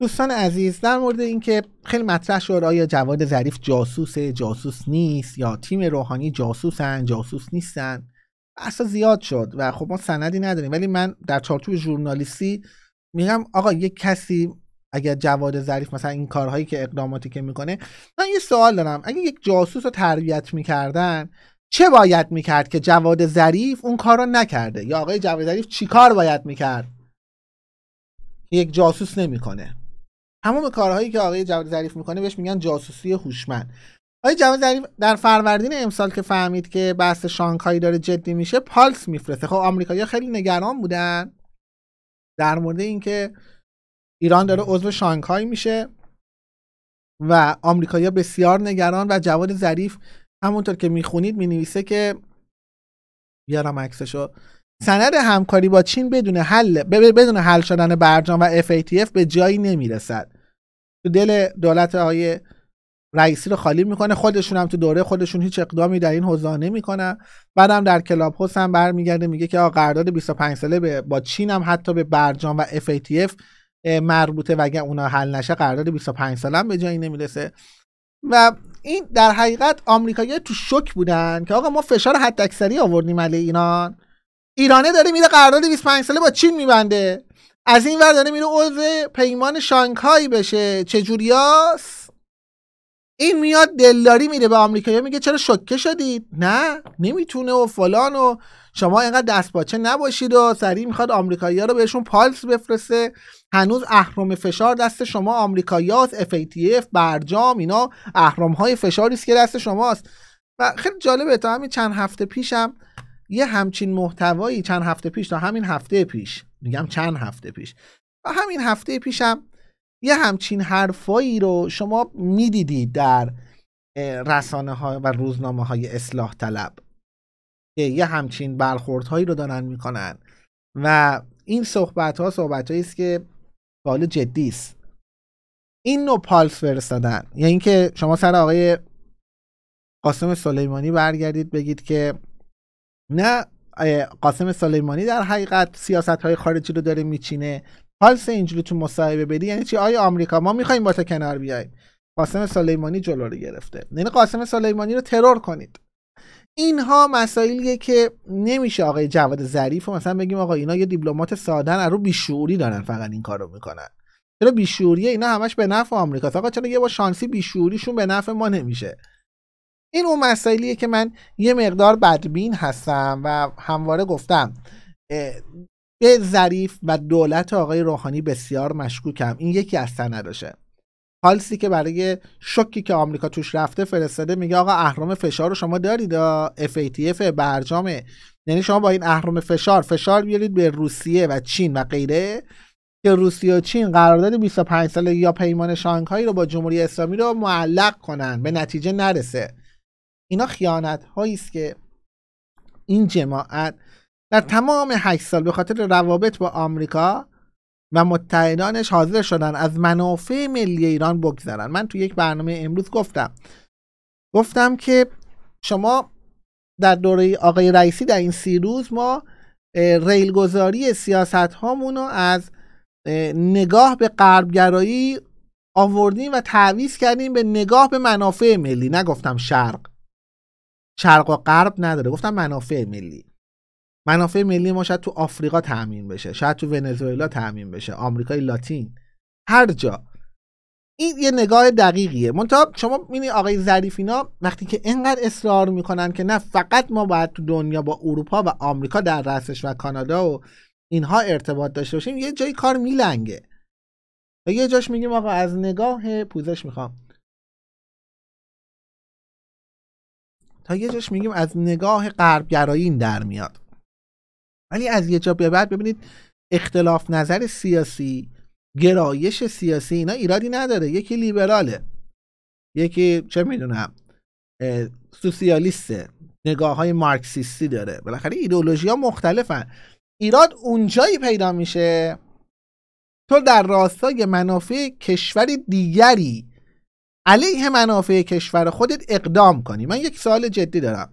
دوستان عزیز در مورد اینکه خیلی مطرح شد آیا جواد ظریف جاسوس جاسوس نیست یا تیم روحانی جاسوسن جاسوس نیستن اصلا زیاد شد و خب ما سندی نداریم ولی من در چارچوب ژورنالیستی میگم آقا یک کسی اگر جواد ظریف مثلا این کارهایی که اقداماتی که میکنه من یه سوال دارم اگه یک جاسوس رو تربیت میکردن چه باید میکرد که جواد ظریف اون کار رو نکرده یا آقای جواد ظریف چیکار باید میکرد یک جاسوس نمیکنه تمام کارهایی که آقای جواد ظریف میکنه بهش میگن جاسوسی هوشمند آقای جواد ظریف در فروردین امسال که فهمید که بحث شانگهای داره جدی میشه پالس میفرسته خب آمریکایی‌ها خیلی نگران بودن در مورد اینکه ایران داره عضو شانگهای میشه و آمریکایی‌ها بسیار نگران و جواد ظریف همونطور که میخونید مینویسه که بیارم عکسشو سند همکاری با چین بدون حل بدون حل شدن برجام و FATF به جایی نمیرسد تو دل دولت های رئیسی رو خالی میکنه خودشون هم تو دوره خودشون هیچ اقدامی در این حوزه نمیکنن بعدم در کلاب هاوس هم برمیگرده میگه که قرارداد 25 ساله به با چین هم حتی به برجام و FATF مربوطه و اگر اونا حل نشه قرارداد 25 ساله هم به جایی نمیرسه و این در حقیقت آمریکایی تو شوک بودن که آقا ما فشار حداکثری آوردیم علی ایران ایرانه داره میره قرارداد 25 ساله با چین میبنده از این ور داره میره عضو پیمان شانگهای بشه چجوریاست؟ این میاد دلداری میره به آمریکایی میگه چرا شوکه شدید نه نمیتونه و فلان و شما اینقدر دست باچه نباشید و سریع میخواد آمریکایی‌ها رو بهشون پالس بفرسته هنوز اهرم فشار دست شما آمریکایی‌هاست FATF برجام اینا اهرم های فشاری است که دست شماست و خیلی جالبه تا همین چند هفته پیشم یه همچین محتوایی چند هفته پیش تا همین هفته پیش میگم چند هفته پیش و همین هفته پیشم هم یه همچین حرفایی رو شما میدیدید در رسانه ها و روزنامه های اصلاح طلب که یه همچین برخورد هایی رو دارن میکنن و این صحبت ها صحبت است که سوال جدی است این نوع پالس فرستادن یا یعنی اینکه شما سر آقای قاسم سلیمانی برگردید بگید که نه قاسم سلیمانی در حقیقت سیاست های خارجی رو داره میچینه پالس اینجوری تو مصاحبه بدی یعنی چی آیا آمریکا ما میخوایم با تو کنار بیایم قاسم سلیمانی جلو رو گرفته یعنی قاسم سلیمانی رو ترور کنید اینها مسائلیه که نمیشه آقای جواد ظریف مثلا بگیم آقا اینا یه دیپلمات سادن رو بیشعوری دارن فقط این کارو میکنن چرا بیشوریه اینا همش به نفع آمریکا. آقا چرا یه با شانسی بیشوریشون به نفع ما نمیشه این اون مسائلیه که من یه مقدار بدبین هستم و همواره گفتم به ظریف و دولت آقای روحانی بسیار مشکوکم این یکی از سندشه هالسی که برای شکی که آمریکا توش رفته فرستاده میگه آقا اهرام فشار رو شما دارید FATF برجامه یعنی شما با این اهرام فشار فشار بیارید به روسیه و چین و غیره که روسیه و چین قرارداد 25 ساله یا پیمان شانگهای رو با جمهوری اسلامی رو معلق کنن به نتیجه نرسه اینا خیانت هایی است که این جماعت در تمام هشت سال به خاطر روابط با آمریکا و متحدانش حاضر شدن از منافع ملی ایران بگذرن من تو یک برنامه امروز گفتم گفتم که شما در دوره آقای رئیسی در این سی روز ما ریلگذاری سیاست هامون رو از نگاه به غربگرایی آوردیم و تعویض کردیم به نگاه به منافع ملی نگفتم شرق شرق و غرب نداره گفتم منافع ملی منافع ملی ما شاید تو آفریقا تعمین بشه شاید تو ونزوئلا تعمین بشه آمریکای لاتین هر جا این یه نگاه دقیقیه منتها شما میبینی آقای اینا وقتی که اینقدر اصرار میکنن که نه فقط ما باید تو دنیا با اروپا و آمریکا در رسش و کانادا و اینها ارتباط داشته باشیم یه جایی کار میلنگه و یه جاش میگیم آقا از نگاه پوزش میخوام تا یه جاش میگیم از نگاه غربگرایی این در میاد ولی از یه جا به بعد ببینید اختلاف نظر سیاسی گرایش سیاسی اینا ایرادی نداره یکی لیبراله یکی چه میدونم سوسیالیسته نگاه های مارکسیستی داره بالاخره ایدولوژی ها مختلفن ایراد اونجایی پیدا میشه تو در راستای منافع کشوری دیگری علیه منافع کشور خودت اقدام کنی من یک سوال جدی دارم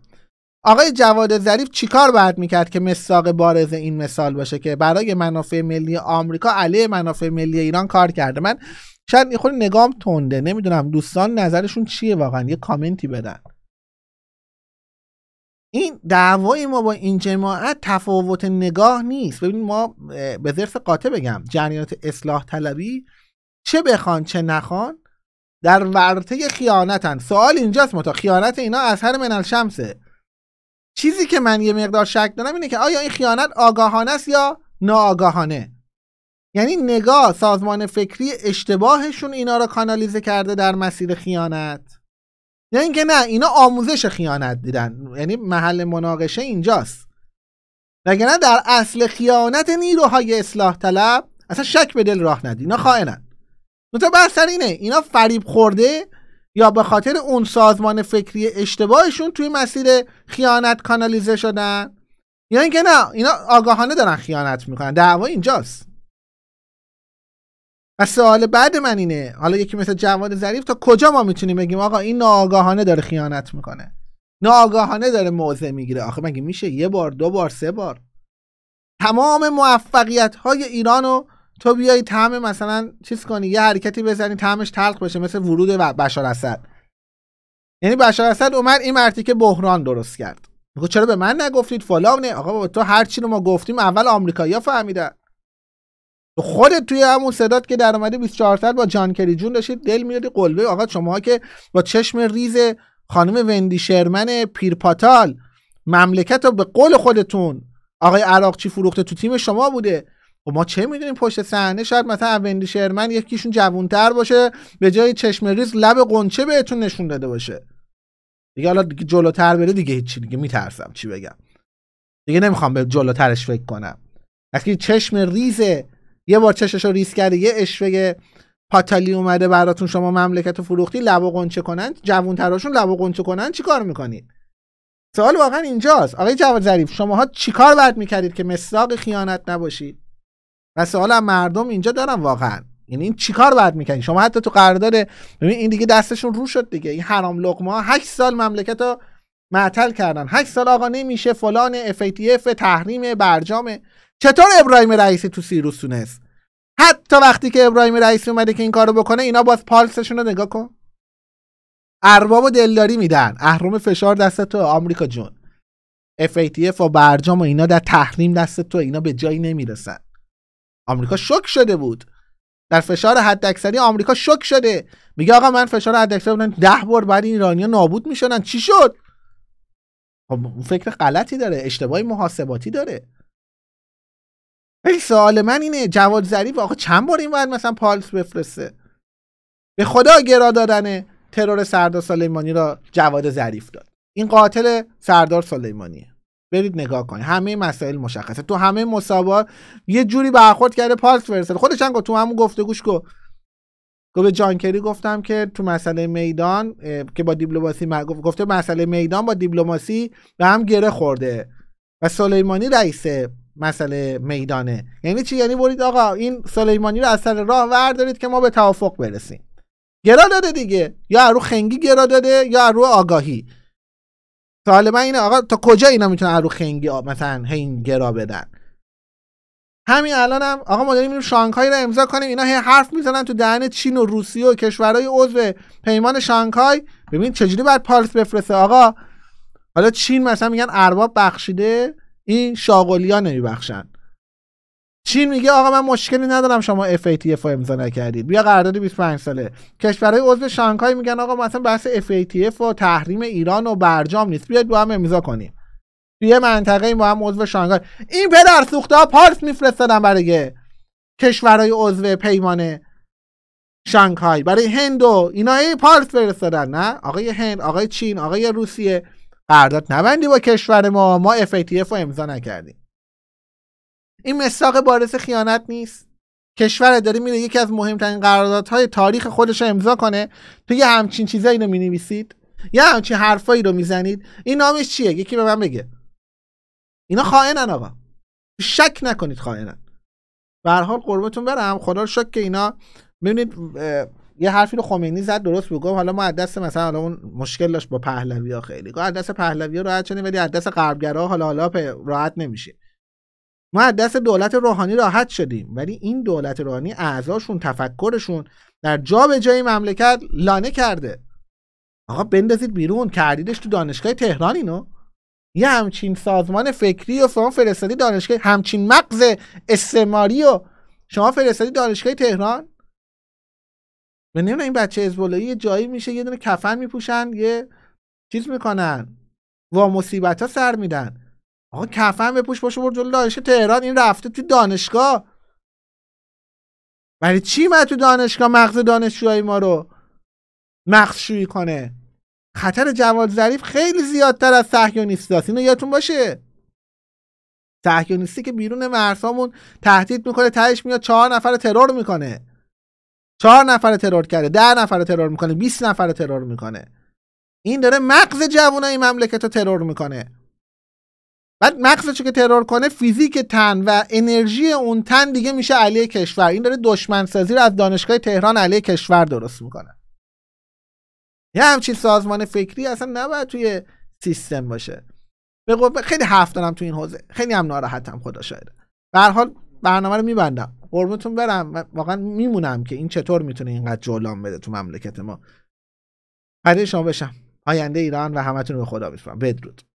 آقای جواد ظریف چیکار باید میکرد که مساق بارز این مثال باشه که برای منافع ملی آمریکا علیه منافع ملی ایران کار کرده من شاید این خود نگام تنده نمیدونم دوستان نظرشون چیه واقعا یه کامنتی بدن این دعوای ما با این جماعت تفاوت نگاه نیست ببینید ما به ظرف قاطع بگم جریانات اصلاح طلبی چه بخوان چه نخوان در ورطه خیانتن سوال اینجاست متا خیانت اینا اثر من شمسه. چیزی که من یه مقدار شک دارم اینه که آیا این خیانت آگاهانه است یا ناآگاهانه یعنی نگاه سازمان فکری اشتباهشون اینا رو کانالیزه کرده در مسیر خیانت یا یعنی اینکه نه اینا آموزش خیانت دیدن یعنی محل مناقشه اینجاست نه در اصل خیانت نیروهای اصلاح طلب اصلا شک به دل راه ندید اینا خائنن تا بحث اینه اینا فریب خورده یا به خاطر اون سازمان فکری اشتباهشون توی مسیر خیانت کانالیزه شدن یا اینکه نه اینا آگاهانه دارن خیانت میکنن دعوا اینجاست و سوال بعد من اینه حالا یکی مثل جواد ظریف تا کجا ما میتونیم بگیم آقا این ناآگاهانه داره خیانت میکنه ناآگاهانه داره موضع میگیره آخه مگه میشه یه بار دو بار سه بار تمام موفقیت های ایران تو بیای طعم مثلا چیز کنی یه حرکتی بزنی طعمش تلخ بشه مثل ورود بشار اسد یعنی بشار اسد اومد این که بحران درست کرد میگه چرا به من نگفتید فلان نه آقا تو هر چی رو ما گفتیم اول آمریکایی‌ها فهمیدن خودت توی همون صدات که در اومده 24 با جان کری جون داشتید دل میدادی قلبه آقا شما که با چشم ریز خانم وندی شرمن پیرپاتال مملکت رو به قول خودتون آقای عراقچی فروخته تو تیم شما بوده و خب ما چه میدونیم پشت صحنه شاید مثلا اوندی شرمن یکیشون جوانتر باشه به جای چشم ریز لب قنچه بهتون نشون داده باشه دیگه حالا جلوتر بره دیگه هیچی دیگه میترسم چی بگم دیگه نمیخوام به جلوترش فکر کنم وقتی چشم ریزه یه بار چشش رو ریز کرده یه اشوه پاتالی اومده براتون شما مملکت فروختی لب و قنچه کنن جوون لب و قنچه کنن چیکار میکنید سوال واقعا اینجاست آقای جواد ظریف شماها چیکار باید میکردید که مساق خیانت نباشید و سوال مردم اینجا دارم واقعا یعنی این چیکار باید میکنی شما حتی تو قرارداد ببین این دیگه دستشون رو شد دیگه این حرام لقمه ها 8 سال مملکت رو معطل کردن 8 سال آقا نمیشه فلان FATF تحریم برجام چطور ابراهیم رئیسی تو سیروس تونست حتی وقتی که ابراهیم رئیسی اومده که این کارو بکنه اینا باز پالسشون رو نگاه کن ارباب دلداری میدن اهرم فشار دست تو آمریکا جون FATF و برجام و اینا در تحریم دست تو اینا به جایی نمیرسن آمریکا شک شده بود در فشار حداکثری آمریکا شک شده میگه آقا من فشار حداکثری بودن ده بار بعد این ایرانیا نابود میشدن چی شد خب فکر غلطی داره اشتباهی محاسباتی داره ولی سوال من اینه جواد ظریف آقا چند بار این باید مثلا پالس بفرسته به خدا گرا دادن ترور سردار سلیمانی را جواد ظریف داد این قاتل سردار سلیمانیه برید نگاه کنید همه مسائل مشخصه تو همه مسابقات یه جوری برخورد کرده پارس ورسل خودش هم تو همون گفتگوش کو گفت به جانکری گفتم که تو مسئله میدان که با دیپلماسی گفته مسئله میدان با دیپلماسی به هم گره خورده و سلیمانی رئیس مسئله میدانه یعنی چی یعنی برید آقا این سلیمانی رو از سر راه وردارید که ما به توافق برسیم گرا داده دیگه یا رو خنگی گرا داده یا رو آگاهی سوال من اینه آقا تا کجا اینا میتونن رو خنگی مثلا هین گرا بدن همین الانم هم آقا ما داریم میریم شانگهای رو امضا کنیم اینا هی حرف میزنن تو دهن چین و روسیه و کشورهای عضو پیمان شانگهای ببین چجوری باید پالس بفرسته آقا حالا چین مثلا میگن ارباب بخشیده این شاغولیا نمیبخشن چین میگه آقا من مشکلی ندارم شما FATF رو امضا نکردید بیا قرارداد 25 ساله کشورهای عضو شانگهای میگن آقا مثلا بحث FATF و تحریم ایران و برجام نیست بیاید با هم امضا کنیم توی منطقه با هم عضو شانگهای این پدر سوخته ها پارس میفرستادن برای کشورهای عضو پیمان شانگهای برای هند و اینا ای پارس فرستادن نه آقای هند آقای چین آقای روسیه قرارداد نبندی با کشور ما ما FATF رو امضا نکردیم این مساق بارز خیانت نیست کشور داره میره یکی از مهمترین قراردادهای تاریخ خودش رو امضا کنه تو یه همچین چیزایی رو مینویسید یا همچین حرفایی رو میزنید این نامش چیه یکی به من بگه اینا خائنن آقا شک نکنید خائنن به هر حال قربتون برم خدا رو شکر که اینا ببینید یه حرفی رو خمینی زد درست بگو حالا ما دست مثلا حالا اون مشکل داشت با پهلوی ها خیلی گفت دست پهلوی راحت شدیم ولی دست غربگرا حالا حالا راحت نمیشه ما از دست دولت روحانی راحت شدیم ولی این دولت روحانی اعضاشون تفکرشون در جا به جای مملکت لانه کرده آقا بندازید بیرون کردیدش تو دانشگاه تهران اینو یه همچین سازمان فکری و شما فرستادی دانشگاه همچین مغز استعماری و شما فرستادی دانشگاه تهران و نمیدونم این بچه ازبولایی یه جایی میشه یه دونه کفن میپوشن یه چیز میکنن و مصیبت ها سر میدن آقا کفن بپوش باشه بر جلو دانشگاه تهران این رفته تو دانشگاه برای چی ما تو دانشگاه مغز دانشجوهای ما رو مغزشویی کنه خطر جواد ظریف خیلی زیادتر از صهیونیست اینو یادتون باشه صهیونیستی که بیرون مرزامون تهدید میکنه تهش میاد چهار نفر ترور میکنه چهار نفر ترور کرده ده نفر ترور میکنه 20 نفر ترور میکنه این داره مغز جوانای مملکت رو ترور میکنه بعد مغزش که ترور کنه فیزیک تن و انرژی اون تن دیگه میشه علیه کشور این داره دشمن سازی رو از دانشگاه تهران علیه کشور درست میکنه یه همچین سازمان فکری اصلا نباید توی سیستم باشه به خیلی حرف دارم تو این حوزه خیلی هم ناراحتم خدا شاید به حال برنامه رو میبندم قربتون برم واقعا میمونم که این چطور میتونه اینقدر جولان بده تو مملکت ما پری شما بشم آینده ایران و همتون به خدا میسپارم بدرود